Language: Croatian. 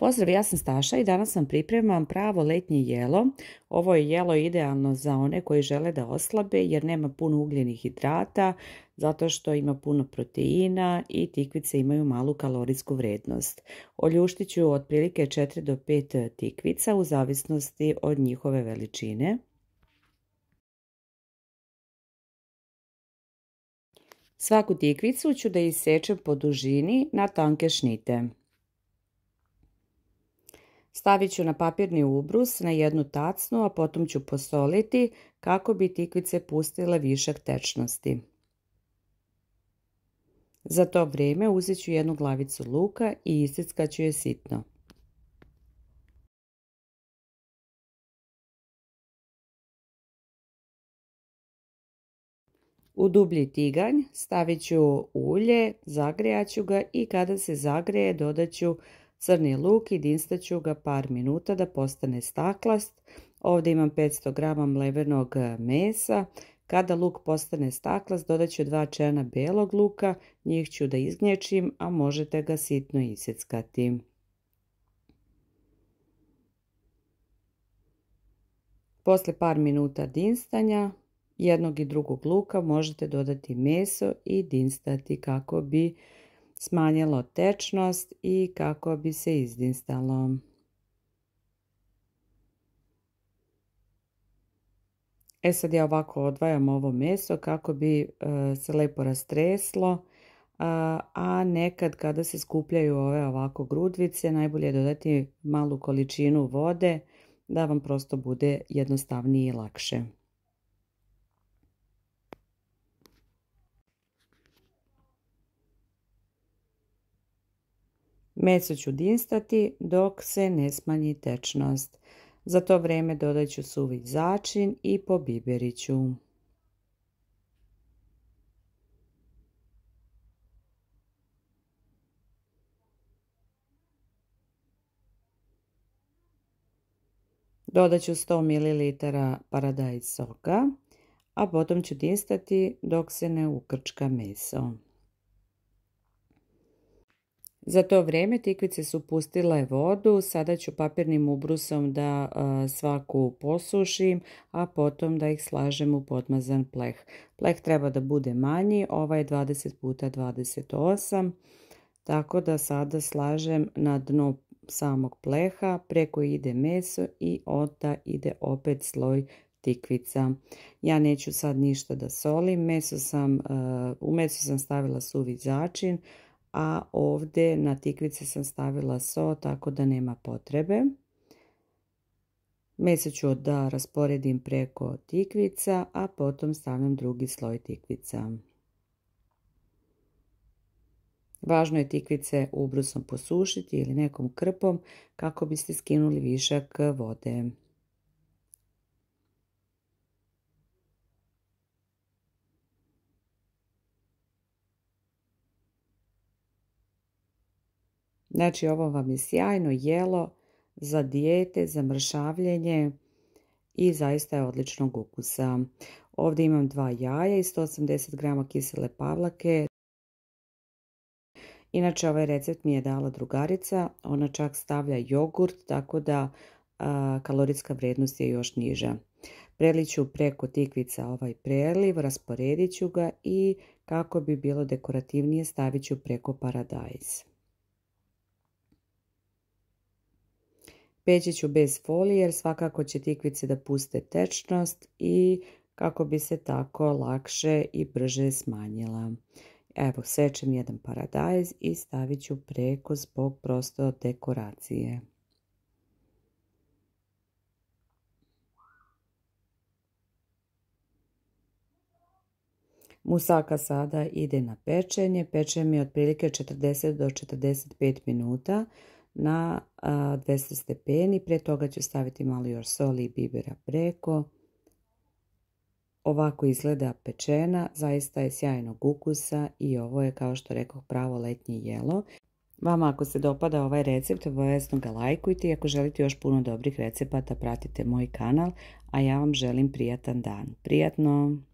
Pozdrav, ja sam Staša i danas vam pripremam pravo letnje jelo. Ovo je jelo idealno za one koji žele da oslabe jer nema puno ugljenih hidrata, zato što ima puno proteina i tikvice imaju malu kalorijsku vrednost. Oljuštit ću otprilike 4 do 5 tikvica u zavisnosti od njihove veličine. Svaku tikvicu ću da isečem po dužini na tanke šnite. Stavit ću na papirni ubrus na jednu tacnu, a potom ću posoliti kako bi tikvice pustile višak tečnosti. Za to vrijeme uzet ću jednu glavicu luka i isjeckat ću je sitno. U dublji tiganj stavit ću ulje, ću ga i kada se zagreje dodat ću crni luk i dinstaću ga par minuta da postane staklast. Ovdje imam 500 g mlevenog e, mesa. Kada luk postane staklast dodat ću dva čena belog luka, njih ću da izgnječim, a možete ga sitno iseckati. Posle par minuta dinstanja jednog i drugog luka možete dodati meso i dinstati kako bi smanjilo tečnost i kako bi se izdinstalo. E sad ja ovako odvajam ovo meso kako bi e, se lepo rastreslo, a nekad kada se skupljaju ove ovako grudvice najbolje je dodati malu količinu vode da vam prosto bude jednostavnije i lakše. Meso ću dinstati dok se ne smanji tečnost. Za to vrijeme dodat ću suvi začin i pobiberit ću. Dodat ću 100 ml paradajz soka, a potom ću dinstati dok se ne ukrčka meso. Za to vrijeme tikvice su pustile vodu, sada ću papirnim ubrusom da svaku posušim, a potom da ih slažem u podmazan pleh. Pleh treba da bude manji, ovaj je 20 x 28, tako da sada slažem na dno samog pleha, preko ide meso i onda ide opet sloj tikvica. Ja neću sad ništa da solim, meso sam, u meso sam stavila suvi začin, a ovdje na tikvice sam stavila so tako da nema potrebe. Meseću ću da rasporedim preko tikvica, a potom stavljam drugi sloj tikvica. Važno je tikvice ubrusom posušiti ili nekom krpom kako biste skinuli višak vode. Znači ovo vam je sjajno jelo za dijete, za mršavljenje i zaista je odličnog ukusa. Ovdje imam dva jaja i 180 grama kisele pavlake. Inače ovaj recept mi je dala drugarica, ona čak stavlja jogurt, tako da kalorijska vrijednost je još niža. Preliću preko tikvica ovaj preliv, rasporedit ću ga i kako bi bilo dekorativnije stavit ću preko paradajz. Peći ću bez folije jer svakako će tikvice da puste tečnost i kako bi se tako lakše i brže smanjila. Evo, sečem jedan paradajz i stavit ću preko zbog prosto dekoracije. Musaka sada ide na pečenje. Peče je otprilike 40 do 45 minuta na 200 stepeni. Prije toga ću staviti malo još soli i bibera preko. Ovako izgleda pečena, zaista je sjajnog ukusa i ovo je kao što rekoh pravo letnje jelo. Vama ako se dopada ovaj recept, obavezno ga lajkujte i ako želite još puno dobrih recepata pratite moj kanal, a ja vam želim prijatan dan. Prijatno!